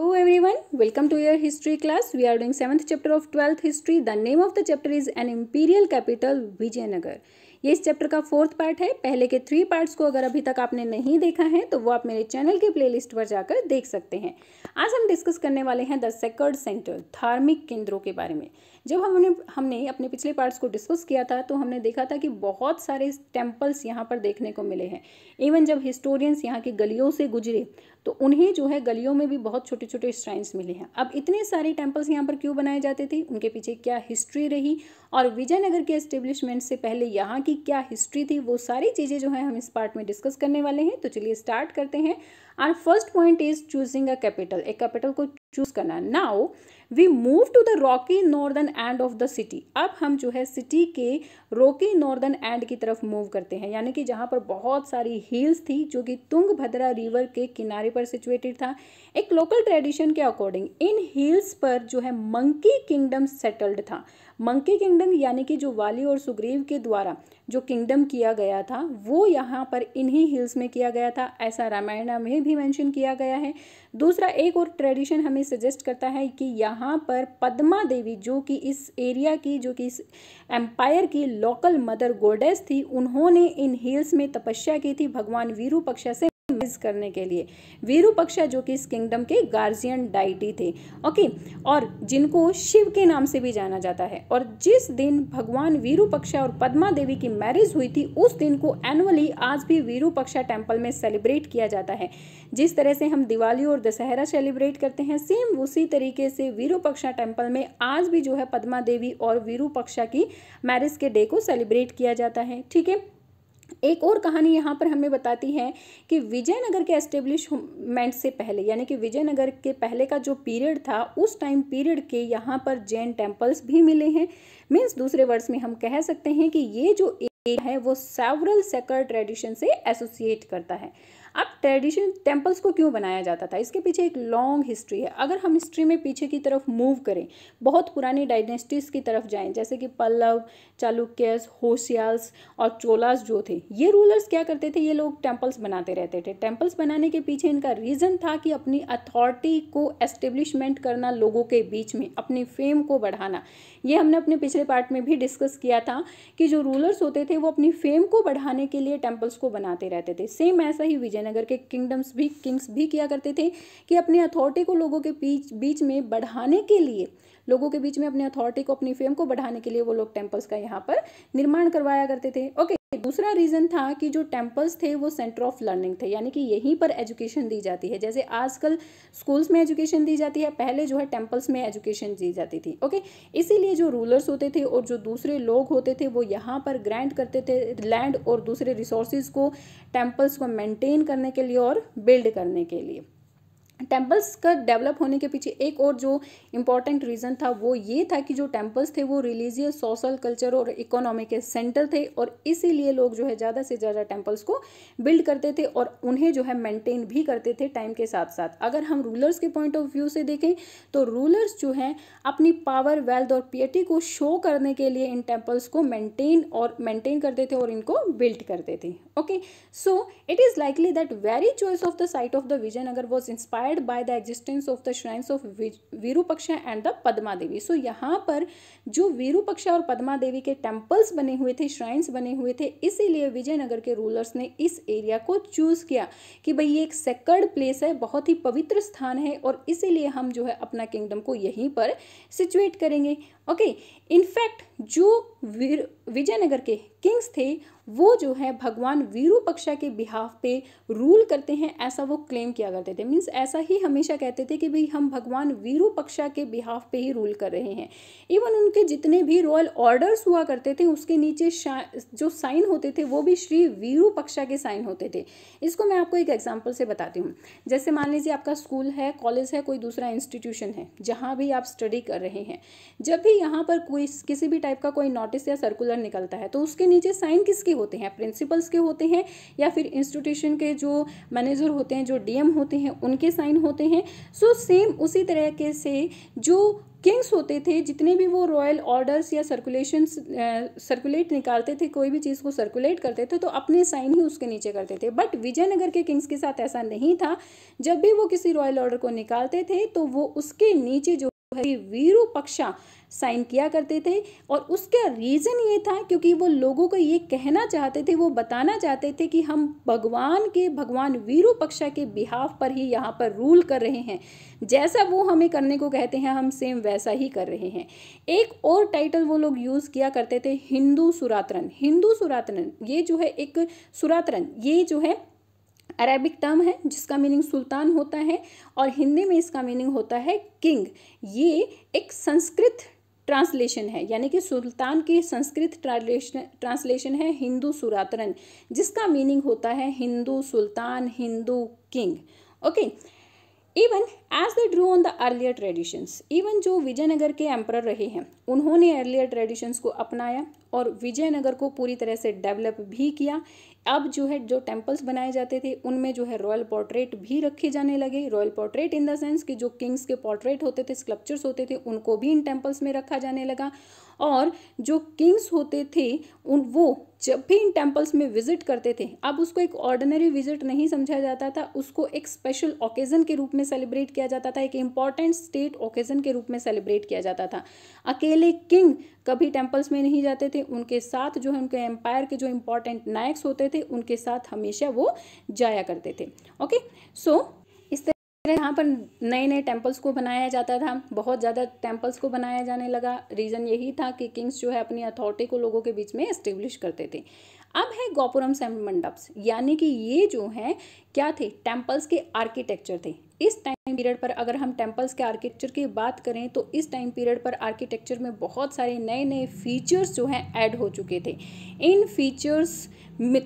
hello everyone welcome to your history class we are doing seventh chapter of twelfth history the name of the chapter is an imperial capital Vijayanagar ये इस chapter का fourth part है पहले के three parts को अगर अभी तक आपने नहीं देखा है तो वो आप मेरे चैनल के प्लेलिस्ट पर जाकर देख सकते हैं आज हम डिस्कस करने वाले हैं द सेकर्ड सेंटर धार्मिक केंद्रों के बारे में जब हमने हमने अपने पिछले पार्ट्स को डिस्कस किया था तो हमने देखा था कि बहुत सारे टेम्पल्स यहाँ पर देखने को मिले हैं इवन जब हिस्टोरियंस यहाँ की गलियों से गुजरे तो उन्हें जो है गलियों में भी बहुत छोटे छोटे श्राइन्स मिले हैं अब इतने सारे टेम्पल्स यहाँ पर क्यों बनाए जाते थे उनके पीछे क्या हिस्ट्री रही और विजयनगर के एस्टेब्लिशमेंट से पहले यहाँ की क्या हिस्ट्री थी वो सारी चीज़ें जो है हम इस पार्ट में डिस्कस करने वाले हैं तो चलिए स्टार्ट करते हैं our first point is choosing a capital एक कैपिटल को चूज करना now we move to the rocky northern end of the city अब हम जो है सिटी के रॉकी नॉर्दर्न एंड की तरफ मूव करते हैं यानी कि जहाँ पर बहुत सारी हिल्स थी जो कि तुंग भद्रा रिवर के किनारे किनारे पर सिचुएटेड था एक लोकल ट्रेडिशन के अकॉर्डिंग इन हिल्स पर जो है मंकी किंगडम सेटल्ड था मंकी किंगडम यानी कि जो वाली और सुग्रीव के द्वारा जो किंगडम किया गया था वो यहाँ पर इन्हीं हिल्स में किया गया था ऐसा रामायण में भी मेंशन किया गया है दूसरा एक और ट्रेडिशन हमें सजेस्ट करता है कि यहाँ पर पद्मा देवी जो कि इस एरिया की जो कि इस एम्पायर की लोकल मदर गोडेस थी उन्होंने इन हिल्स में तपस्या की थी भगवान वीरू पक्षा से सुपरवाइज करने के लिए वीरूपक्षा जो कि इस किंगडम के गार्जियन डाइटी थे ओके और जिनको शिव के नाम से भी जाना जाता है और जिस दिन भगवान वीरूपक्षा और पद्मा देवी की मैरिज हुई थी उस दिन को एनुअली आज भी वीरूपक्षा टेम्पल में सेलिब्रेट किया जाता है जिस तरह से हम दिवाली और दशहरा सेलिब्रेट करते हैं सेम उसी तरीके से वीरूपक्षा टेम्पल में आज भी जो है पद्मा देवी और वीरूपक्षा की मैरिज के डे को सेलिब्रेट किया जाता है ठीक है एक और कहानी यहाँ पर हमें बताती है कि विजयनगर के एस्टेब्लिशमेंट से पहले यानी कि विजयनगर के पहले का जो पीरियड था उस टाइम पीरियड के यहाँ पर जैन टेम्पल्स भी मिले हैं मीन्स दूसरे वर्ड्स में हम कह सकते हैं कि ये जो एरिया है वो सेवरल सेकर ट्रेडिशन से एसोसिएट करता है अब ट्रेडिशन टेम्पल्स को क्यों बनाया जाता था इसके पीछे एक लॉन्ग हिस्ट्री है अगर हम हिस्ट्री में पीछे की तरफ मूव करें बहुत पुरानी डायनेस्टीज़ की तरफ जाएं जैसे कि पल्लव चालुक्यस होशियाल्स और चोलास जो थे ये रूलर्स क्या करते थे ये लोग टेम्पल्स बनाते रहते थे टेम्पल्स बनाने के पीछे इनका रीज़न था कि अपनी अथॉरिटी को एस्टेब्लिशमेंट करना लोगों के बीच में अपनी फेम को बढ़ाना ये हमने अपने पिछले पार्ट में भी डिस्कस किया था कि जो रूलर्स होते थे वो अपनी फेम को बढ़ाने के लिए टेम्पल्स को बनाते रहते थे सेम ऐसा ही विजय विजयनगर के किंगडम्स भी किंग्स भी किया करते थे कि अपनी अथॉरिटी को लोगों के बीच बीच में बढ़ाने के लिए लोगों के बीच में अपनी अथॉरिटी को अपनी फेम को बढ़ाने के लिए वो लोग टेम्पल्स का यहाँ पर निर्माण करवाया करते थे ओके दूसरा रीज़न था कि जो टेम्पल्स थे वो सेंटर ऑफ लर्निंग थे यानी कि यहीं पर एजुकेशन दी जाती है जैसे आजकल स्कूल्स में एजुकेशन दी जाती है पहले जो है टेम्पल्स में एजुकेशन दी जाती थी ओके इसीलिए जो रूलर्स होते थे और जो दूसरे लोग होते थे वो यहाँ पर ग्रांट करते थे लैंड और दूसरे रिसोर्सेज को टेम्पल्स को मेंटेन करने के लिए और बिल्ड करने के लिए टेम्पल्स का डेवलप होने के पीछे एक और जो इम्पॉर्टेंट रीज़न था वो ये था कि जो टेम्पल्स थे वो रिलीजियस सोशल कल्चर और इकोनॉमी के सेंटर थे और इसीलिए लोग जो है ज़्यादा से ज़्यादा टेम्पल्स को बिल्ड करते थे और उन्हें जो है मेंटेन भी करते थे टाइम के साथ साथ अगर हम रूलर्स के पॉइंट ऑफ व्यू से देखें तो रूलर्स जो हैं अपनी पावर वेल्थ और पियटी को शो करने के लिए इन टेम्पल्स को मैंटेन और मैंटेन करते थे और इनको बिल्ड करते थे okay so it is likely that very choice of the site of the Vijayanagara अगर was inspire inspired by the existence of the shrines of Virupaksha and the Padma Devi so यहाँ पर जो वीरूपक्षा और पदमा देवी के टेम्पल्स बने हुए थे श्राइन्स बने हुए थे इसीलिए विजयनगर के रूलर्स ने इस एरिया को चूज़ किया कि भाई ये एक सेकर्ड प्लेस है बहुत ही पवित्र स्थान है और इसीलिए हम जो है अपना किंगडम को यहीं पर सिचुएट करेंगे ओके इनफैक्ट जो वीर विजयनगर के किंग्स थे वो जो है भगवान वीरूपक्षा के बिहाफ पे रूल करते हैं ऐसा वो क्लेम किया करते थे मीन्स ऐसा ही हमेशा कहते थे कि भाई हम भगवान वीरूपक्षा के बिहाफ पे ही रूल कर रहे हैं इवन उनके जितने भी रॉयल ऑर्डर्स हुआ करते थे उसके नीचे जो साइन होते थे वो भी श्री वीरूपक्षा के साइन होते थे इसको मैं आपको एक एग्जाम्पल से बताती हूँ जैसे मान लीजिए आपका स्कूल है कॉलेज है कोई दूसरा इंस्टीट्यूशन है जहाँ भी आप स्टडी कर रहे हैं जब भी यहाँ पर कोई किसी भी टाइप का कोई नोटिस या सर्कुलर निकलता है तो उसके नीचे साइन किसके होते हैं प्रिंसिपल्स के होते हैं या फिर इंस्टीट्यूशन के जो मैनेजर होते हैं जो डीएम होते हैं उनके साइन होते हैं सो so, सेम उसी तरह के से जो किंग्स होते थे जितने भी वो रॉयल ऑर्डर्स या सर्कुलेशन सर्कुलेट निकालते थे कोई भी चीज़ को सर्कुलेट करते थे तो अपने साइन ही उसके नीचे करते थे बट विजयनगर के किंग्स के साथ ऐसा नहीं था जब भी वो किसी रॉयल ऑर्डर को निकालते थे तो वो उसके नीचे जो वीरू पक्षा साइन किया करते थे और उसका रीज़न ये था क्योंकि वो लोगों को ये कहना चाहते थे वो बताना चाहते थे कि हम भगवान के भगवान वीरू पक्षा के बिहाफ पर ही यहाँ पर रूल कर रहे हैं जैसा वो हमें करने को कहते हैं हम सेम वैसा ही कर रहे हैं एक और टाइटल वो लोग यूज़ किया करते थे हिंदू सुरातरन हिंदू सुरातरन ये जो है एक सुरातरन ये जो है अरेबिक टर्म है जिसका मीनिंग सुल्तान होता है और हिंदी में इसका मीनिंग होता है किंग ये एक संस्कृत ट्रांसलेशन है यानी कि सुल्तान की संस्कृत ट्रांसलेशन है हिंदू सुरातरन जिसका मीनिंग होता है हिंदू सुल्तान Hindu king okay even as the drew on the earlier traditions even जो विजयनगर के एम्पर रहे हैं उन्होंने अर्लियर ट्रेडिशंस को अपनाया और विजयनगर को पूरी तरह से डेवलप भी किया अब जो है जो टेम्पल्स बनाए जाते थे उनमें जो है रॉयल पोर्ट्रेट भी रखे जाने लगे royal portrait in the sense कि जो किंग्स के पोर्ट्रेट होते थे स्कल्पचर्स होते थे उनको भी इन टेम्पल्स में रखा जाने लगा और जो किंग्स होते थे उन वो जब भी इन टेम्पल्स में विजिट करते थे अब उसको एक ऑर्डिनरी विजिट नहीं समझा जाता था उसको एक स्पेशल ओकेज़न के रूप में सेलिब्रेट किया जाता था एक इम्पॉर्टेंट स्टेट ओकेज़न के रूप में सेलिब्रेट किया जाता था अकेले किंग कभी टेम्पल्स में नहीं जाते थे उनके साथ जो है उनके एम्पायर के जो इम्पॉर्टेंट नायक्स होते थे उनके साथ हमेशा वो जाया करते थे ओके सो so, यहाँ पर नए नए टेम्पल्स को बनाया जाता था बहुत ज़्यादा टेम्पल्स को बनाया जाने लगा रीज़न यही था कि किंग्स जो है अपनी अथॉरिटी को लोगों के बीच में इस्टेब्लिश करते थे अब है गोपुरम सेम मंडप्स यानी कि ये जो हैं क्या थे टेम्पल्स के आर्किटेक्चर थे इस टाइम पीरियड पर अगर हम टेम्पल्स के आर्किटेक्चर की बात करें तो इस टाइम पीरियड पर आर्किटेक्चर में बहुत सारे नए नए फीचर्स जो हैं ऐड हो चुके थे इन फीचर्स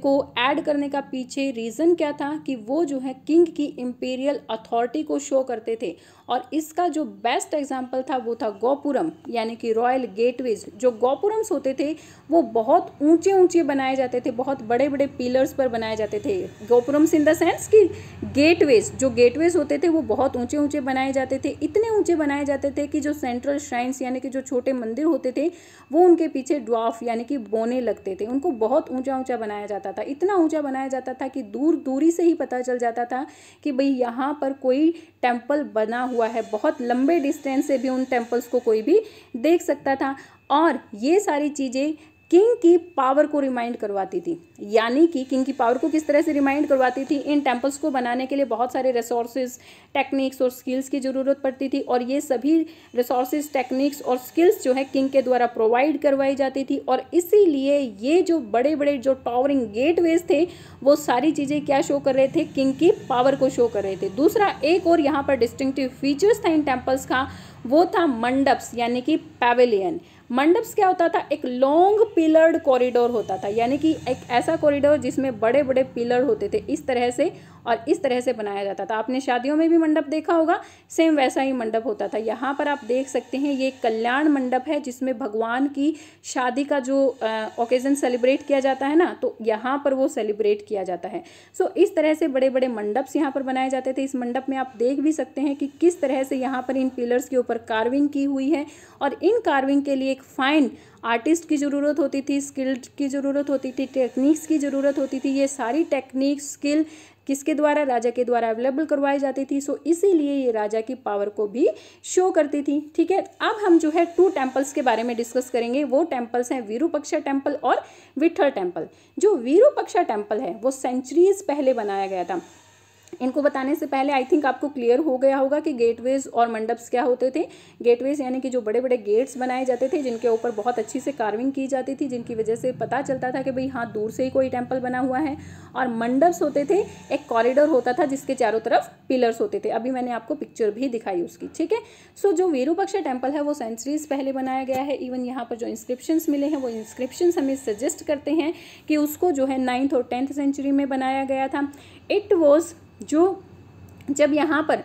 को ऐड करने का पीछे रीज़न क्या था कि वो जो है किंग की इम्पीरियल अथॉरिटी को शो करते थे और इसका जो बेस्ट एग्जाम्पल था वो था गोपुरम यानी कि रॉयल गेटवेज जो गोपुरम्स होते थे वो बहुत ऊंचे ऊंचे बनाए जाते थे बहुत बड़े बड़े पिलर्स पर बनाए जाते थे गोपुरम्स इन द सेंस कि गेटवेज जो गेटवेज होते थे वो बहुत ऊंचे ऊंचे बनाए जाते थे इतने ऊंचे बनाए जाते थे कि जो सेंट्रल श्राइन्स यानी कि जो छोटे मंदिर होते थे वो उनके पीछे ड्वाफ यानी कि बोने लगते थे उनको बहुत ऊँचा ऊँचा बनाया जाता था इतना ऊँचा बनाया जाता था कि दूर दूरी से ही पता चल जाता था कि भाई यहाँ पर कोई टेम्पल बना हुआ है बहुत लंबे डिस्टेंस से भी उन टेम्पल्स को कोई भी देख सकता था और ये सारी चीज़ें किंग की पावर को रिमाइंड करवाती थी यानी कि किंग की पावर को किस तरह से रिमाइंड करवाती थी इन टेम्पल्स को बनाने के लिए बहुत सारे रिसोर्सेज टेक्निक्स और स्किल्स की ज़रूरत पड़ती थी और ये सभी रिसोर्सेज टेक्निक्स और स्किल्स जो है किंग के द्वारा प्रोवाइड करवाई जाती थी और इसीलिए ये जो बड़े बड़े जो टावरिंग गेटवेज थे वो सारी चीज़ें क्या शो कर रहे थे किंग की पावर को शो कर रहे थे दूसरा एक और यहाँ पर डिस्टिंगटिव फीचर्स था इन टेम्पल्स का वो था मंडप्स यानी कि पैवेलियन मंडप्स क्या होता था एक लॉन्ग पिलर्ड कॉरिडोर होता था यानी कि एक ऐसा कॉरिडोर जिसमें बड़े बड़े पिलर होते थे इस तरह से और इस तरह से बनाया जाता था आपने शादियों में भी मंडप देखा होगा सेम वैसा ही मंडप होता था यहाँ पर आप देख सकते हैं ये कल्याण मंडप है जिसमें भगवान की शादी का जो ओकेज़न सेलिब्रेट किया जाता है ना तो यहाँ पर वो सेलिब्रेट किया जाता है सो इस तरह से बड़े बड़े मंडप्स यहाँ पर बनाए जाते थे इस मंडप में आप देख भी सकते हैं कि किस तरह से यहाँ पर इन पिलर्स के ऊपर कार्विंग की हुई है और इन कार्विंग के लिए एक फाइन आर्टिस्ट की ज़रूरत होती थी स्किल्ड की ज़रूरत होती थी टेक्निक्स की ज़रूरत होती थी ये सारी टेक्निक स्किल किसके द्वारा राजा के द्वारा अवेलेबल करवाई जाती थी सो इसीलिए ये राजा की पावर को भी शो करती थी ठीक है अब हम जो है टू टेम्पल्स के बारे में डिस्कस करेंगे वो टेम्पल्स हैं वीरूपक्षा टेम्पल और विठल टेम्पल जो वीरूपक्षा टेम्पल है वो सेंचुरीज पहले बनाया गया था इनको बताने से पहले आई थिंक आपको क्लियर हो गया होगा कि गेटवेज और मंडप्स क्या होते थे गेटवेज यानी कि जो बड़े बड़े गेट्स बनाए जाते थे जिनके ऊपर बहुत अच्छी से कार्विंग की जाती थी जिनकी वजह से पता चलता था कि भाई हाँ दूर से ही कोई टेम्पल बना हुआ है और मंडप्स होते थे एक कॉरिडोर होता था जिसके चारों तरफ पिलर्स होते थे अभी मैंने आपको पिक्चर भी दिखाई उसकी ठीक है सो जो वीरूपक्ष टेम्पल है वो सेंचुरीज पहले बनाया गया है इवन यहाँ पर जो इंस्क्रिप्शन मिले हैं वो इंस्क्रिप्शन हमें सजेस्ट करते हैं कि उसको जो है नाइन्थ और टेंथ सेंचुरी में बनाया गया था इट वॉज जो जब यहाँ पर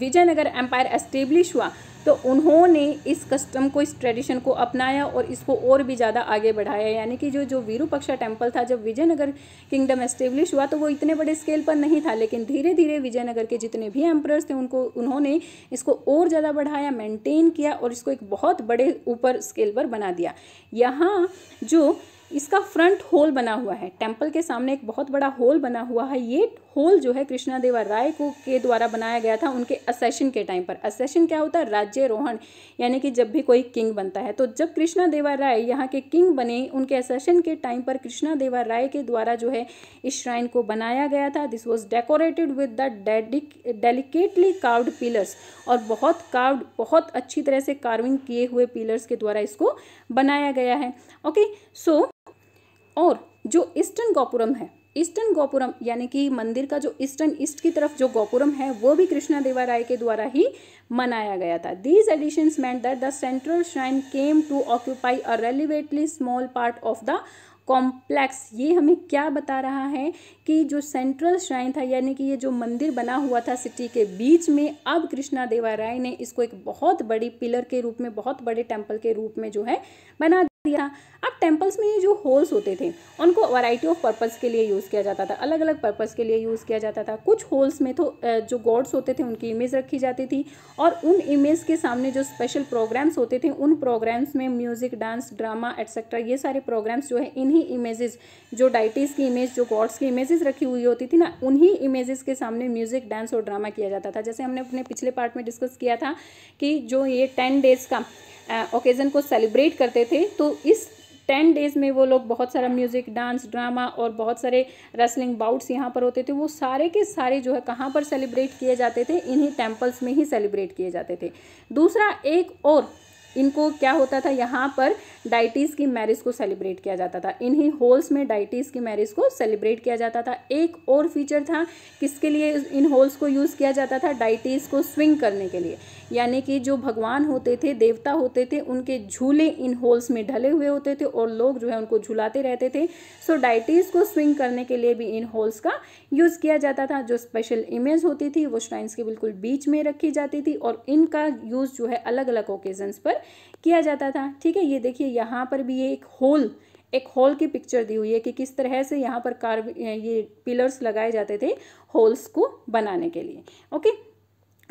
विजयनगर एम्पायर एस्टेब्लिश हुआ तो उन्होंने इस कस्टम को इस ट्रेडिशन को अपनाया और इसको और भी ज़्यादा आगे बढ़ाया यानी कि जो जो वीरूपक्षा टेम्पल था जब विजयनगर किंगडम एस्टेब्लिश हुआ तो वो इतने बड़े स्केल पर नहीं था लेकिन धीरे धीरे विजयनगर के जितने भी एम्प्रर्स थे उनको उन्होंने इसको और ज़्यादा बढ़ाया मेनटेन किया और इसको एक बहुत बड़े ऊपर स्केल पर बना दिया यहाँ जो इसका फ्रंट होल बना हुआ है टेम्पल के सामने एक बहुत बड़ा होल बना हुआ है ये होल जो है कृष्णा देवा राय को के द्वारा बनाया गया था उनके असेशन के टाइम पर असेशन क्या होता है राज्य रोहन यानी कि जब भी कोई किंग बनता है तो जब कृष्णा देवा राय यहाँ के किंग बने उनके असेशन के टाइम पर कृष्णा देवा राय के द्वारा जो है इस श्राइन को बनाया गया था this was decorated with the डेडिक डेलीकेटली कार्व्ड पिलर्स और बहुत कार्व्ड बहुत अच्छी तरह से कार्विंग किए हुए पिलर्स के द्वारा इसको बनाया गया है ओके सो so, और जो ईस्टर्न गोपुरम है ईस्टर्न गोपुरम यानी कि मंदिर का जो ईस्टर्न ईस्ट की तरफ जो गोपुरम है वो भी कृष्णा देवा राय के द्वारा ही मनाया गया था these addition meant that the central shrine came to occupy a relatively small part of the complex ये हमें क्या बता रहा है कि जो सेंट्रल श्राइन था यानी कि ये जो मंदिर बना हुआ था सिटी के बीच में अब कृष्णा देवा राय ने इसको एक बहुत बड़ी पिलर के रूप में बहुत बड़े टेम्पल के रूप में जो है बना दिया अब टेम्पल्स में ये जो होल्स होते थे उनको वैरायटी ऑफ पर्पज़ के लिए यूज़ किया जाता था अलग अलग पर्पज़ के लिए यूज़ किया जाता था कुछ होल्स में तो जो गॉड्स होते थे उनकी इमेज रखी जाती थी और उन इमेज के सामने जो स्पेशल प्रोग्राम्स होते थे उन प्रोग्राम्स में म्यूज़िक डांस ड्रामा एट्सेट्रा ये सारे प्रोग्राम्स जो है इन्हीं इमेजेस जो डाइटीज़ की इमेज जो गॉड्स की इमेजेस रखी हुई होती थी ना उन्हीं इमेजेस के सामने म्यूज़िक डांस और ड्रामा किया जाता था जैसे हमने अपने पिछले पार्ट में डिस्कस किया था कि जो ये टेन डेज़ का ओकेज़न को सेलिब्रेट करते थे तो इस टेन डेज़ में वो लोग बहुत सारा म्यूज़िक डांस ड्रामा और बहुत सारे रेसलिंग बाउट्स यहाँ पर होते थे वो सारे के सारे जो है कहाँ पर सेलिब्रेट किए जाते थे इन्हीं टेम्पल्स में ही सेलिब्रेट किए जाते थे दूसरा एक और इनको क्या होता था यहाँ पर डाइटीज़ की मैरिज को सेलिब्रेट किया जाता था इन्हीं होल्स में डाइटीज़ की मैरिज को सेलिब्रेट किया जाता था एक और फीचर था किसके लिए इन होल्स को यूज़ किया जाता था डाइटीज़ को स्विंग करने के लिए यानी कि जो भगवान होते थे देवता होते थे उनके झूले इन होल्स में ढले हुए होते थे और लोग जो है उनको झुलाते रहते थे सो डाइटीज़ को स्विंग करने के लिए भी इन होल्स का यूज़ किया जाता था जो स्पेशल इमेज होती थी वो श्राइन्स के बिल्कुल बीच में रखी जाती थी और इनका यूज़ जो है अलग अलग ओकेजन्स पर किया जाता था ठीक है ये देखिए यहाँ पर भी ये एक होल एक होल की पिक्चर दी हुई है कि किस तरह से यहाँ पर कार ये पिलर्स लगाए जाते थे होल्स को बनाने के लिए ओके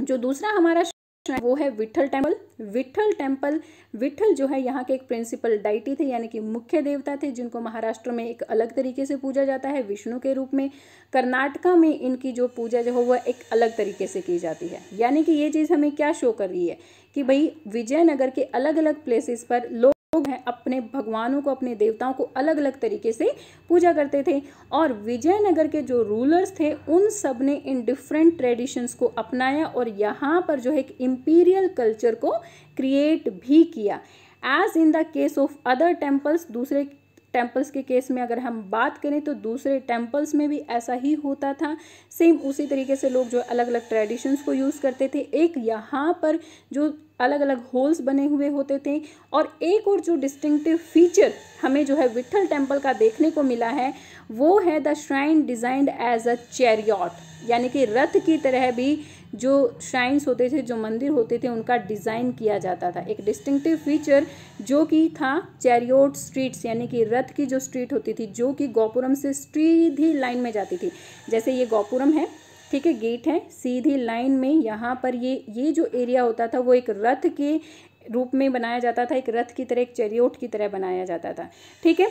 जो दूसरा हमारा जो है वो है विठल टेम्पल विठल टेम्पल विठल जो है यहाँ के एक प्रिंसिपल डाइटी थे यानी कि मुख्य देवता थे जिनको महाराष्ट्र में एक अलग तरीके से पूजा जाता है विष्णु के रूप में कर्नाटका में इनकी जो पूजा जो है वह एक अलग तरीके से की जाती है यानी कि ये चीज़ हमें क्या शो कर रही है कि भाई विजयनगर के अलग अलग प्लेसेस पर लोग लोग हैं अपने भगवानों को अपने देवताओं को अलग अलग तरीके से पूजा करते थे और विजयनगर के जो रूलर्स थे उन सब ने इन डिफरेंट ट्रेडिशंस को अपनाया और यहाँ पर जो है एक इम्पीरियल कल्चर को क्रिएट भी किया as in the case of other temples दूसरे टेम्पल्स के केस में अगर हम बात करें तो दूसरे टेम्पल्स में भी ऐसा ही होता था सेम उसी तरीके से लोग जो अलग अलग ट्रेडिशंस को यूज़ करते थे एक यहाँ पर जो अलग अलग होल्स बने हुए होते थे और एक और जो डिस्टिंक्टिव फीचर हमें जो है विट्ठल टेम्पल का देखने को मिला है वो है the shrine designed as a chariot यानी कि रथ की तरह भी जो श्राइन्स होते थे जो मंदिर होते थे उनका डिज़ाइन किया जाता था एक डिस्टिंक्टिव फीचर जो कि था चैरियोट स्ट्रीट्स यानी कि रथ की जो स्ट्रीट होती थी जो कि गोपुरम से सीधी लाइन में जाती थी जैसे ये गोपुरम है ठीक है गेट है सीधी लाइन में यहाँ पर ये ये जो एरिया होता था वो एक रथ के रूप में बनाया जाता था एक रथ की तरह एक चेरियोट की तरह बनाया जाता था ठीक है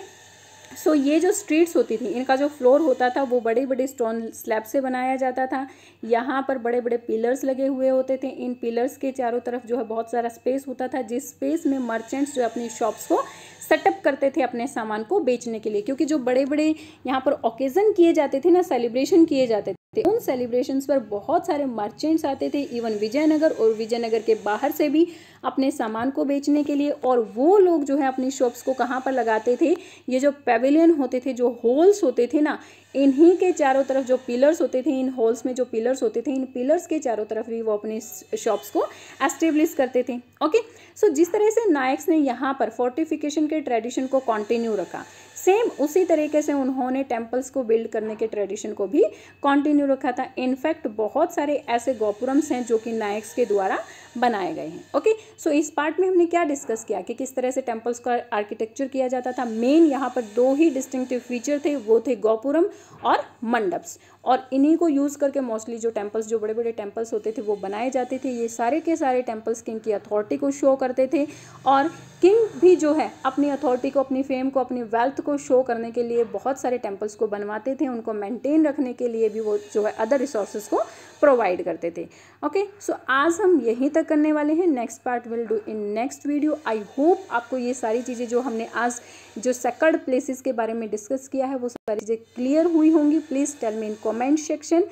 सो so, ये जो स्ट्रीट्स होती थी इनका जो फ्लोर होता था वो बड़े बड़े स्टोन स्लैब से बनाया जाता था यहाँ पर बड़े बड़े पिलर्स लगे हुए होते थे इन पिलर्स के चारों तरफ जो है बहुत सारा स्पेस होता था जिस स्पेस में मर्चेंट्स जो अपनी शॉप्स को सेटअप करते थे अपने सामान को बेचने के लिए क्योंकि जो बड़े बड़े यहाँ पर ओकेज़न किए जाते थे ना सेलिब्रेशन किए जाते थे थे उन सेलिब्रेशंस पर बहुत सारे मर्चेंट्स आते थे इवन विजयनगर और विजयनगर के बाहर से भी अपने सामान को बेचने के लिए और वो लोग जो है अपनी शॉप्स को कहाँ पर लगाते थे ये जो पेविलियन होते थे जो होल्स होते थे ना इन्हीं के चारों तरफ जो पिलर्स होते थे इन हॉल्स में जो पिलर्स होते थे इन पिलर्स के चारों तरफ भी वो अपने शॉप्स को एस्टेब्लिश करते थे ओके सो so, जिस तरह से नायक्स ने यहाँ पर फोर्टिफिकेशन के ट्रेडिशन को कंटिन्यू रखा सेम उसी तरीके से उन्होंने टेम्पल्स को बिल्ड करने के ट्रेडिशन को भी कॉन्टिन्यू रखा था इनफैक्ट बहुत सारे ऐसे गोपुरम्स हैं जो कि नायक्स के द्वारा बनाए गए हैं ओके सो इस पार्ट में हमने क्या डिस्कस किया कि किस तरह से टेम्पल्स का आर्किटेक्चर किया जाता था मेन यहाँ पर दो ही डिस्टिंक्टिव फीचर थे वो थे गोपुरम और मंडप्स और इन्हीं को यूज़ करके मोस्टली जो टेम्पल्स जो बड़े बड़े टेम्पल्स होते थे वो बनाए जाते थे ये सारे के सारे टेम्पल्स किंग की अथॉरिटी को शो करते थे और किंग भी जो है अपनी अथॉरिटी को अपनी फेम को अपनी वेल्थ को शो करने के लिए बहुत सारे टेम्पल्स को बनवाते थे उनको मेंटेन रखने के लिए भी वो जो है अदर रिसोर्सेज को प्रोवाइड करते थे ओके okay, सो so आज हम यहीं तक करने वाले हैं next part will do in next video I hope आपको ये सारी चीज़ें जो हमने आज जो सेकंड प्लेसेस के बारे में डिस्कस किया है वो सारी चीज़ें क्लियर हुई होंगी प्लीज़ टेल मी इनको comment section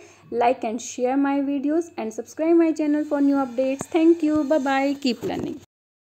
like and share my videos and subscribe my channel for new updates thank you bye bye keep learning